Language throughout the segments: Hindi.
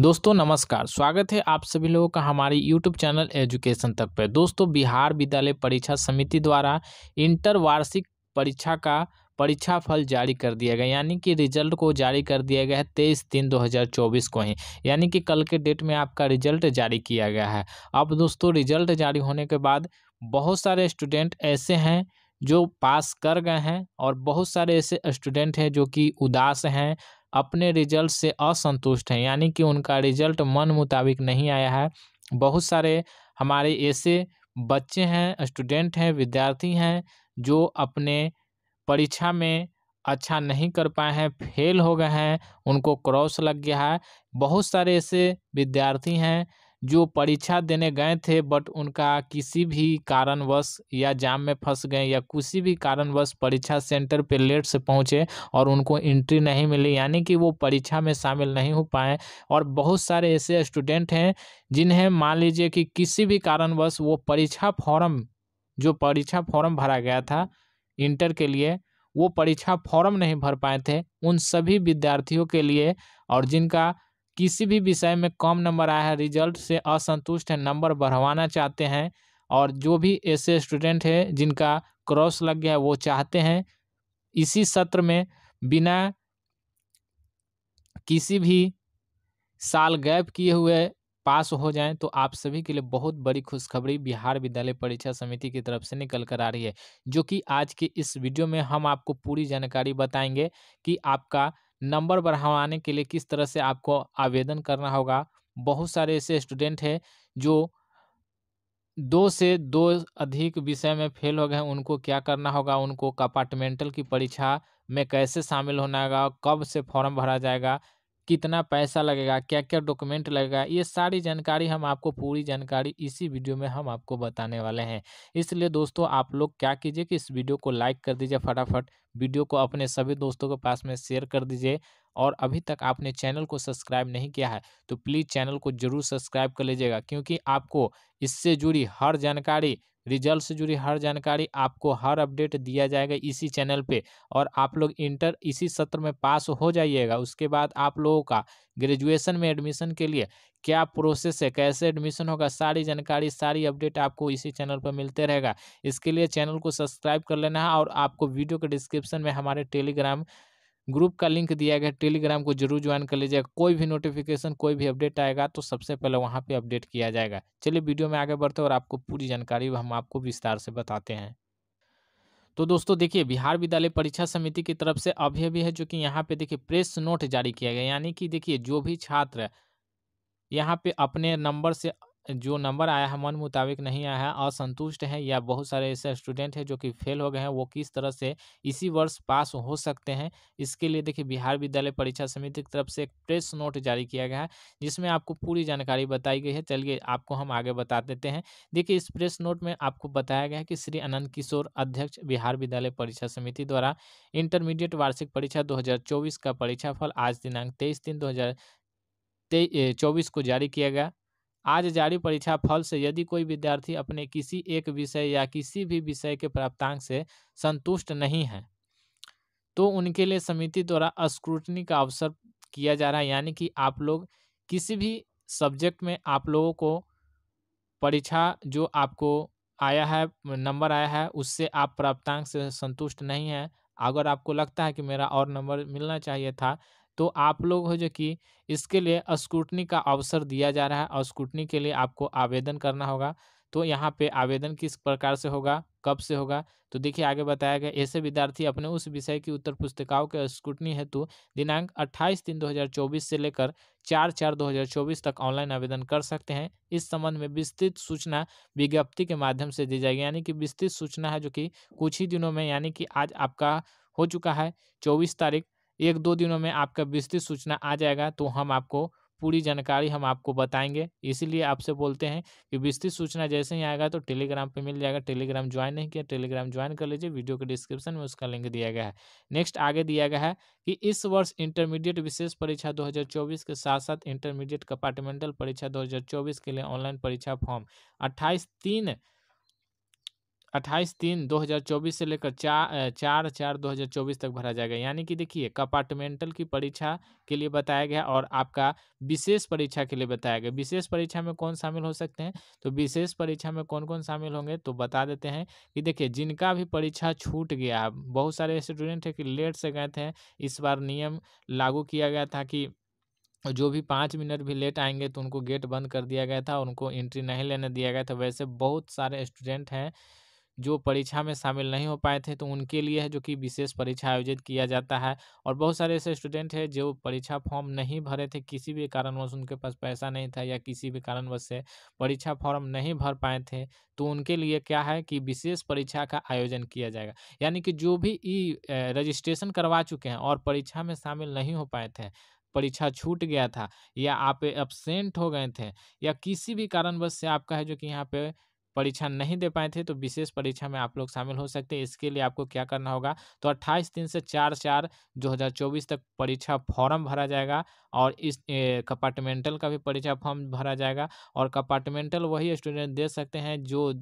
दोस्तों नमस्कार स्वागत है आप सभी लोगों का हमारी यूट्यूब चैनल एजुकेशन तक पर दोस्तों बिहार विद्यालय परीक्षा समिति द्वारा इंटर वार्षिक परीक्षा का परीक्षा फल जारी कर दिया गया यानी कि रिजल्ट को जारी कर दिया गया है तेईस तीन 2024 को ही यानी कि कल के डेट में आपका रिजल्ट जारी किया गया है अब दोस्तों रिजल्ट जारी होने के बाद बहुत सारे स्टूडेंट ऐसे हैं जो पास कर गए हैं और बहुत सारे ऐसे स्टूडेंट हैं जो कि उदास हैं अपने रिजल्ट से असंतुष्ट हैं यानी कि उनका रिजल्ट मन मुताबिक नहीं आया है बहुत सारे हमारे ऐसे बच्चे हैं स्टूडेंट हैं विद्यार्थी हैं जो अपने परीक्षा में अच्छा नहीं कर पाए हैं फेल हो गए हैं उनको क्रॉस लग गया है बहुत सारे ऐसे विद्यार्थी हैं जो परीक्षा देने गए थे बट उनका किसी भी कारणवश या जाम में फंस गए या किसी भी कारणवश परीक्षा सेंटर पर लेट से पहुँचे और उनको एंट्री नहीं मिली यानी कि वो परीक्षा में शामिल नहीं हो पाए और बहुत सारे ऐसे स्टूडेंट हैं जिन्हें मान लीजिए कि किसी भी कारणवश वो परीक्षा फॉर्म जो परीक्षा फॉर्म भरा गया था इंटर के लिए वो परीक्षा फॉर्म नहीं भर पाए थे उन सभी विद्यार्थियों के लिए और जिनका किसी भी विषय में कम नंबर आया है रिजल्ट से असंतुष्ट है नंबर बढ़वाना चाहते हैं और जो भी ऐसे स्टूडेंट हैं जिनका क्रॉस लग गया है वो चाहते हैं इसी सत्र में बिना किसी भी साल गैप किए हुए पास हो जाएं तो आप सभी के लिए बहुत बड़ी खुशखबरी बिहार विद्यालय परीक्षा समिति की तरफ से निकल कर आ रही है जो कि आज के इस वीडियो में हम आपको पूरी जानकारी बताएंगे कि आपका नंबर बढ़ाने के लिए किस तरह से आपको आवेदन करना होगा बहुत सारे ऐसे स्टूडेंट हैं जो दो से दो अधिक विषय में फेल हो गए उनको क्या करना होगा उनको कंपार्टमेंटल की परीक्षा में कैसे शामिल होना होगा कब से फॉर्म भरा जाएगा कितना पैसा लगेगा क्या क्या डॉक्यूमेंट लगेगा ये सारी जानकारी हम आपको पूरी जानकारी इसी वीडियो में हम आपको बताने वाले हैं इसलिए दोस्तों आप लोग क्या कीजिए कि इस वीडियो को लाइक कर दीजिए फटाफट वीडियो को अपने सभी दोस्तों के पास में शेयर कर दीजिए और अभी तक आपने चैनल को सब्सक्राइब नहीं किया है तो प्लीज़ चैनल को जरूर सब्सक्राइब कर लीजिएगा क्योंकि आपको इससे जुड़ी हर जानकारी रिजल्ट से जुड़ी हर जानकारी आपको हर अपडेट दिया जाएगा इसी चैनल पे और आप लोग इंटर इसी सत्र में पास हो जाइएगा उसके बाद आप लोगों का ग्रेजुएशन में एडमिशन के लिए क्या प्रोसेस है कैसे एडमिशन होगा सारी जानकारी सारी अपडेट आपको इसी चैनल पर मिलते रहेगा इसके लिए चैनल को सब्सक्राइब कर लेना है और आपको वीडियो के डिस्क्रिप्शन में हमारे टेलीग्राम ग्रुप का लिंक दिया गया टेलीग्राम को जरूर ज्वाइन कर लीजिएगा कोई भी नोटिफिकेशन कोई भी अपडेट आएगा तो सबसे पहले वहाँ पर अपडेट किया जाएगा चलिए वीडियो में आगे बढ़ते और आपको पूरी जानकारी हम आपको विस्तार से बताते हैं तो दोस्तों देखिए बिहार विद्यालय परीक्षा समिति की तरफ से अभी अभी है जो कि यहाँ पे देखिए प्रेस नोट जारी किया गया यानी कि देखिए जो भी छात्र यहाँ पे अपने नंबर से जो नंबर आया है मन मुताबिक नहीं आया है असंतुष्ट हैं या बहुत सारे ऐसे स्टूडेंट हैं जो कि फेल हो गए हैं वो किस तरह से इसी वर्ष पास हो सकते हैं इसके लिए देखिए बिहार विद्यालय परीक्षा समिति की तरफ से एक प्रेस नोट जारी किया गया है जिसमें आपको पूरी जानकारी बताई गई है चलिए आपको हम आगे बता देते हैं देखिए इस प्रेस नोट में आपको बताया गया है कि श्री अनंत किशोर अध्यक्ष बिहार विद्यालय परीक्षा समिति द्वारा इंटरमीडिएट वार्षिक परीक्षा दो का परीक्षाफल आज दिनांक तेईस तीन दो चौबीस को जारी किया गया आज जारी परीक्षा फल से यदि कोई विद्यार्थी अपने किसी एक विषय या किसी भी विषय के प्राप्तांक से संतुष्ट नहीं है तो उनके लिए समिति द्वारा स्क्रूटनी का अवसर किया जा रहा है यानी कि आप लोग किसी भी सब्जेक्ट में आप लोगों को परीक्षा जो आपको आया है नंबर आया है उससे आप प्राप्तांक से संतुष्ट नहीं हैं अगर आपको लगता है कि मेरा और नंबर मिलना चाहिए था तो आप लोग हो जो कि इसके लिए स्कूटनी का अवसर दिया जा रहा है और स्कूटनी के लिए आपको आवेदन करना होगा तो यहाँ पे आवेदन किस प्रकार से होगा कब से होगा तो देखिए आगे बताया गया ऐसे विद्यार्थी अपने उस विषय की उत्तर पुस्तिकाओं के स्कूटनी हेतु दिनांक 28 तीन 2024 से लेकर 4 चार 2024 तक ऑनलाइन आवेदन कर सकते हैं इस संबंध में विस्तृत सूचना विज्ञप्ति के माध्यम से दी जाएगी यानी कि विस्तृत सूचना है जो कि कुछ ही दिनों में यानी कि आज आपका हो चुका है चौबीस तारीख एक दो दिनों में आपका विस्तृत सूचना आ जाएगा तो हम आपको पूरी जानकारी हम आपको बताएंगे इसीलिए आपसे बोलते हैं कि विस्तृत सूचना जैसे ही आएगा तो टेलीग्राम पे मिल जाएगा टेलीग्राम ज्वाइन नहीं किया टेलीग्राम ज्वाइन कर लीजिए वीडियो के डिस्क्रिप्शन में उसका लिंक दिया गया है नेक्स्ट आगे दिया गया है कि इस वर्ष इंटरमीडिएट विशेष परीक्षा 2024 के साथ साथ इंटरमीडिएट कंपार्टमेंटल परीक्षा दो के लिए ऑनलाइन परीक्षा फॉर्म अट्ठाईस तीन अट्ठाईस तीन 2024 से लेकर चार चार चार 2024 तक भरा जाएगा यानी कि देखिए कंपार्टमेंटल की परीक्षा के लिए बताया गया और आपका विशेष परीक्षा के लिए बताया गया विशेष परीक्षा में कौन शामिल हो सकते हैं तो विशेष परीक्षा में कौन कौन शामिल होंगे तो बता देते हैं कि देखिए जिनका भी परीक्षा छूट गया बहुत सारे स्टूडेंट है कि लेट से गए थे इस बार नियम लागू किया गया था कि जो भी पाँच मिनट भी लेट आएंगे तो उनको गेट बंद कर दिया गया था उनको एंट्री नहीं लेने दिया गया था वैसे बहुत सारे स्टूडेंट हैं जो परीक्षा में शामिल नहीं हो पाए थे तो उनके लिए है जो कि विशेष परीक्षा आयोजित किया जाता है और बहुत सारे ऐसे स्टूडेंट हैं जो परीक्षा फॉर्म नहीं भरे थे किसी भी कारणवश उनके पास पैसा नहीं था या किसी भी कारणवश से परीक्षा फॉर्म नहीं भर पाए थे तो उनके लिए क्या है कि विशेष परीक्षा का आयोजन किया जाएगा यानी कि जो भी ई रजिस्ट्रेशन करवा चुके हैं और परीक्षा में शामिल नहीं हो पाए थे परीक्षा छूट गया था या आप एबसेंट हो गए थे या किसी भी कारणवश से आपका है जो कि यहाँ पे परीक्षा नहीं दे पाए थे तो विशेष परीक्षा में आप लोग शामिल हो सकते हैं इसके लिए आपको क्या करना होगा तो अट्ठाईस दिन से चार चार दो तक परीक्षा फॉर्म भरा जाएगा और इस कंपार्टमेंटल का भी परीक्षा फॉर्म भरा जाएगा और कंपार्टमेंटल वही स्टूडेंट दे सकते हैं जो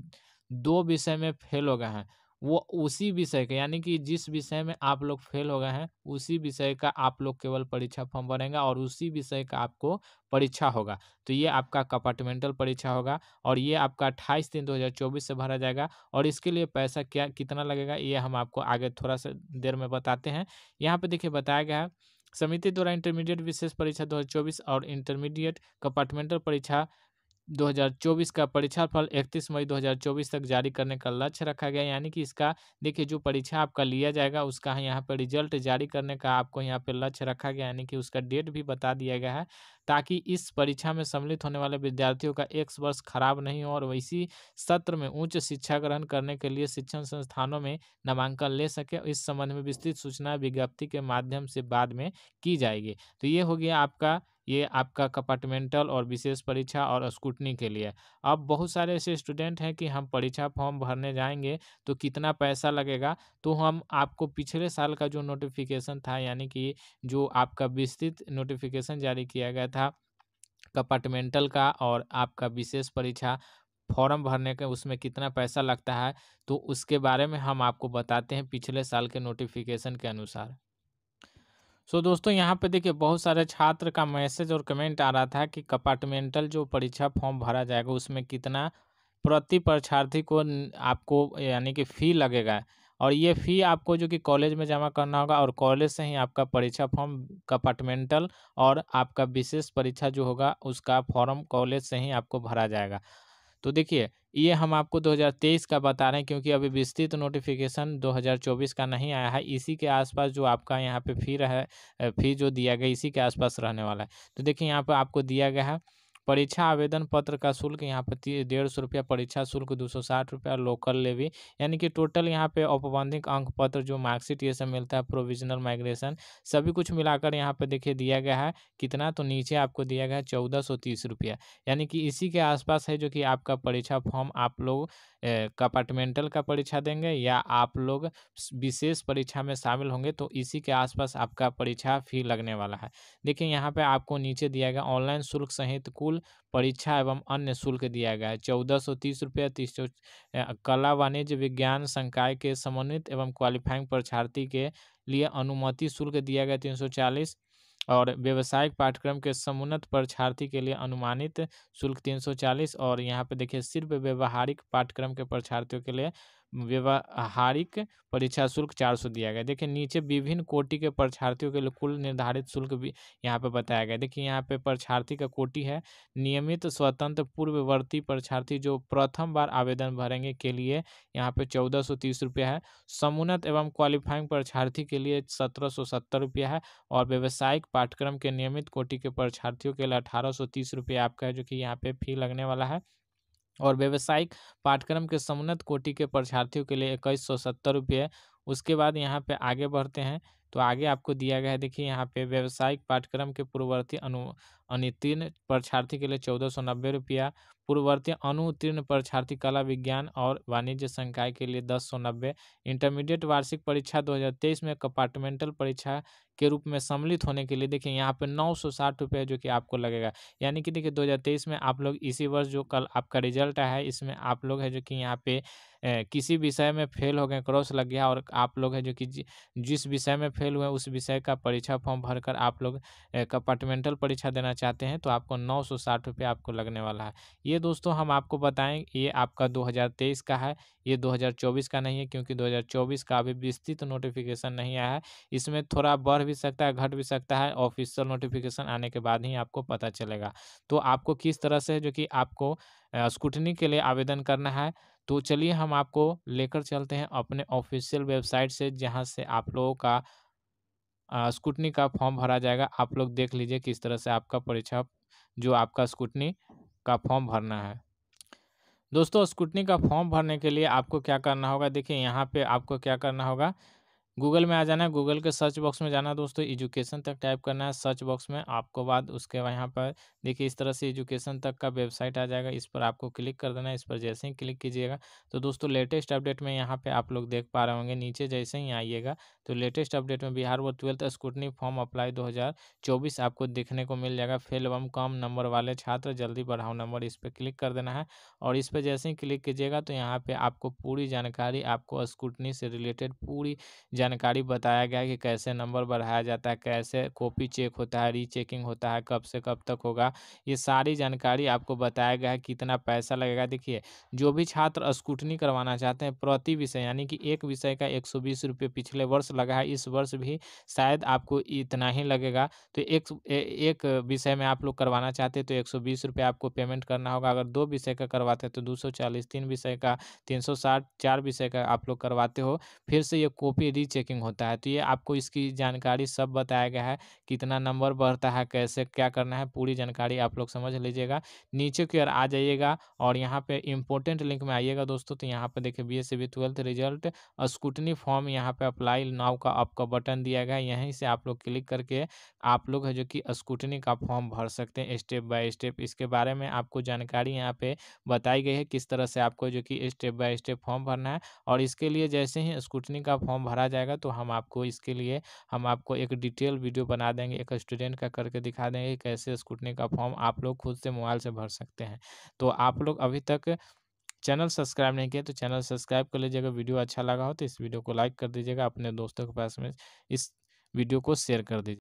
दो विषय में फेल हो गए हैं वो उसी विषय का यानी कि जिस विषय में आप लोग फेल हो गए हैं उसी विषय का आप लोग केवल परीक्षा फॉर्म भरेंगे और उसी विषय का आपको परीक्षा होगा तो ये आपका कंपार्टमेंटल परीक्षा होगा और ये आपका अट्ठाईस तीन 2024 से भरा जाएगा और इसके लिए पैसा क्या कितना लगेगा ये हम आपको आगे थोड़ा सा देर में बताते हैं यहाँ पर देखिए बताया गया है समिति द्वारा इंटरमीडिएट विशेष परीक्षा दो और इंटरमीडिएट कंपार्टमेंटल परीक्षा 2024 का परीक्षा फल 31 मई 2024 तक जारी करने का लक्ष्य रखा गया यानी कि इसका देखिए जो परीक्षा आपका लिया जाएगा उसका यहाँ पर रिजल्ट जारी करने का आपको यहाँ पर लक्ष्य रखा गया यानी कि उसका डेट भी बता दिया गया है ताकि इस परीक्षा में सम्मिलित होने वाले विद्यार्थियों का एक वर्ष खराब नहीं हो और वैसी सत्र में उच्च शिक्षा ग्रहण करने के लिए शिक्षण संस्थानों में नामांकन ले सके इस संबंध में विस्तृत सूचना विज्ञप्ति के माध्यम से बाद में की जाएगी तो ये हो गया आपका ये आपका कंपार्टमेंटल और विशेष परीक्षा और स्कूटनी के लिए अब बहुत सारे ऐसे स्टूडेंट हैं कि हम परीक्षा फॉर्म भरने जाएंगे तो कितना पैसा लगेगा तो हम आपको पिछले साल का जो नोटिफिकेशन था यानी कि जो आपका विस्तृत नोटिफिकेशन जारी किया गया था कंपार्टमेंटल का और आपका विशेष परीक्षा फॉर्म भरने के उसमें कितना पैसा लगता है तो उसके बारे में हम आपको बताते हैं पिछले साल के नोटिफिकेशन के अनुसार सो दोस्तों यहाँ पे देखिए बहुत सारे छात्र का मैसेज और कमेंट आ रहा था कि कंपार्टमेंटल जो परीक्षा फॉर्म भरा जाएगा उसमें कितना प्रति परीक्षार्थी को आपको यानी कि फ़ी लगेगा और ये फ़ी आपको जो कि कॉलेज में जमा करना होगा और कॉलेज से ही आपका परीक्षा फॉर्म कंपार्टमेंटल और आपका विशेष परीक्षा जो होगा उसका फॉर्म कॉलेज से ही आपको भरा जाएगा तो देखिए ये हम आपको 2023 का बता रहे हैं क्योंकि अभी विस्तृत तो नोटिफिकेशन 2024 का नहीं आया है इसी के आसपास जो आपका यहाँ पे फी है फी जो दिया गया इसी के आसपास रहने वाला है तो देखिए यहाँ पे आपको दिया गया है परीक्षा आवेदन पत्र का शुल्क यहाँ पर डेढ़ सौ रुपया परीक्षा शुल्क दो सौ साठ रुपया लोकल लेवी यानी कि टोटल यहाँ पे औपबंधिक अंक पत्र जो मार्कशीट ये सब मिलता है प्रोविजनल माइग्रेशन सभी कुछ मिलाकर यहाँ पे देखिए दिया गया है कितना तो नीचे आपको दिया गया है चौदह सौ तीस रुपया यानी कि इसी के आसपास है जो कि आपका परीक्षा फॉर्म आप लोग कंपार्टमेंटल का परीक्षा देंगे या आप लोग विशेष परीक्षा में शामिल होंगे तो इसी के आसपास आपका परीक्षा फी लगने वाला है देखिए यहाँ पे आपको नीचे दिया गया ऑनलाइन शुल्क सहित कुल शुल्क परीक्षा एवं अन्य शुल्क दिया गया है चौदह सौ तीस रुपये तीस सौ कला वाणिज्य विज्ञान संकाय के समन्वित एवं क्वालिफाइंग परीक्षार्थी के लिए अनुमति शुल्क दिया गया तीन सौ चालीस और व्यवसायिक पाठ्यक्रम के समुन्नत परीक्षार्थी के लिए अनुमानित शुल्क तीन सौ चालीस और यहाँ पे देखिए सिर्फ व्यवहारिक पाठ्यक्रम के परीक्षार्थियों के लिए व्यवहारिक परीक्षा शुल्क चार सौ दिया गया देखिए नीचे विभिन्न कोटि के परीक्षार्थियों के लिए कुल निर्धारित शुल्क भी यहाँ पे बताया गया देखिए यहाँ पे परीक्षार्थी का कोटि है नियमित स्वतंत्र पूर्ववर्ती परीक्षार्थी जो प्रथम बार आवेदन भरेंगे के लिए यहाँ पे चौदह सौ तीस रुपया है समुन्नत एवं क्वालिफाइंग परीक्षार्थी के लिए सत्रह सौ सत्तर रुपया है और व्यावसायिक पाठ्यक्रम के नियमित कोटि के परीक्षार्थियों के लिए अठारह सौ तीस आपका है जो कि यहाँ पे फी लगने वाला है और व्यावसायिक पाठ्यक्रम के समुन्नत कोटि के परीक्षार्थियों के लिए इक्कीस सौ सत्तर रुपये उसके बाद यहाँ पे आगे बढ़ते हैं तो आगे आपको दिया गया है देखिए यहाँ पे व्यावसायिक पाठ्यक्रम के पूर्ववर्ती अनु अनुतीर्ण परीक्षार्थी के लिए चौदह सौ नब्बे रुपया पूर्ववर्ती अनुतीर्ण परीक्षार्थी कला विज्ञान और वाणिज्य संकाय के लिए दस सौ नब्बे इंटरमीडिएट वार्षिक परीक्षा दो हज़ार तेईस में कंपार्टमेंटल परीक्षा के रूप में सम्मिलित होने के लिए देखिए यहाँ पे नौ सौ साठ रुपये जो कि आपको लगेगा यानी कि देखिए दो हज़ार तेईस में आप लोग इसी वर्ष जो कल आपका रिजल्ट आया है इसमें आप लोग है जो कि यहाँ पे किसी विषय में फेल हो गए क्रॉस लग गया और आप लोग है जो कि जिस विषय में फेल फेल हुए उस विषय का परीक्षा फॉर्म भरकर आप लोग कंपार्टमेंटल परीक्षा देना चाहते हैं तो आपको नौ सौ साठ रुपये आपको लगने वाला है ये दोस्तों हम आपको बताएं ये आपका दो हज़ार तेईस का है ये दो हज़ार चौबीस का नहीं है क्योंकि दो हज़ार चौबीस का अभी विस्तृत नोटिफिकेशन नहीं आया है इसमें थोड़ा बढ़ भी सकता है घट भी सकता है ऑफिशियल नोटिफिकेशन आने के बाद ही आपको पता चलेगा तो आपको किस तरह से जो कि आपको स्कूटनी के लिए आवेदन करना है तो चलिए हम आपको लेकर चलते हैं अपने ऑफिशियल वेबसाइट से जहां से आप लोगों का स्कूटनी का फॉर्म भरा जाएगा आप लोग देख लीजिए किस तरह से आपका परीक्षा जो आपका स्कूटनी का फॉर्म भरना है दोस्तों स्कूटनी का फॉर्म भरने के लिए आपको क्या करना होगा देखिए यहाँ पे आपको क्या करना होगा गूगल में आ जाना है गूगल के सर्च बॉक्स में जाना है दोस्तों एजुकेशन तक टाइप करना है सर्च बॉक्स में आपको बाद उसके यहाँ पर देखिए इस तरह से एजुकेशन तक का वेबसाइट आ जाएगा इस पर आपको क्लिक कर देना है इस पर जैसे ही क्लिक कीजिएगा तो दोस्तों लेटेस्ट अपडेट में यहाँ पे आप लोग देख पा रहे होंगे नीचे जैसे ही आइएगा तो लेटेस्ट अपडेट में बिहार व ट्वेल्थ स्कूटनी फॉर्म अप्लाई दो आपको देखने को मिल जाएगा फेल एवं कम नंबर वाले छात्र जल्दी बढ़ाओ नंबर इस पर क्लिक कर देना है और इस पर जैसे ही क्लिक कीजिएगा तो यहाँ पर आपको पूरी जानकारी आपको स्कूटनी से रिलेटेड पूरी जानकारी बताया गया कि कैसे नंबर बढ़ाया जाता है कैसे कॉपी चेक होता है रीचेकिंग होता है कब से कब तक होगा ये सारी जानकारी आपको बताया गया है कितना पैसा लगेगा देखिए जो भी छात्र स्कूटनी करवाना चाहते हैं प्रति विषय यानी कि एक विषय का एक पिछले वर्ष लगा है इस वर्ष भी शायद आपको इतना ही लगेगा तो एक एक विषय में आप लोग करवाना चाहते हैं तो एक सौ आपको पेमेंट करना होगा अगर दो विषय का करवाते हैं तो दो तीन विषय का तीन सौ चार विषय का आप लोग करवाते हो फिर से ये कॉपी रीच चेकिंग होता है तो ये आपको इसकी जानकारी सब बताया गया है कितना नंबर बढ़ता है कैसे क्या करना है पूरी जानकारी आप लोग समझ लीजिएगा नीचे की ओर आ जाइएगा और यहाँ पे इंपॉर्टेंट लिंक में आइएगा दोस्तों तो यहाँ पे देखिए B S twelfth result scrutiny form यहाँ पे अप्लाई नाव का आपका बटन दिया गया यहीं से आप लोग क्लिक करके आप लोग है जो कि स्कूटनी का फॉर्म भर सकते हैं स्टेप बाय स्टेप इसके बारे में आपको जानकारी यहाँ पे बताई गई है किस तरह से आपको जो कि स्टेप बाय स्टेप फॉर्म भरना है और इसके लिए जैसे ही स्कूटनी का फॉर्म भरा जाएगा जाएगा तो हम आपको इसके लिए हम आपको एक डिटेल वीडियो बना देंगे एक स्टूडेंट का करके दिखा देंगे कैसे स्कूटनी का फॉर्म आप लोग खुद से मोबाइल से भर सकते हैं तो आप लोग अभी तक चैनल सब्सक्राइब नहीं किया तो चैनल सब्सक्राइब कर लीजिएगा वीडियो अच्छा लगा हो तो इस वीडियो को लाइक कर दीजिएगा अपने दोस्तों के पास में इस वीडियो को शेयर कर दीजिए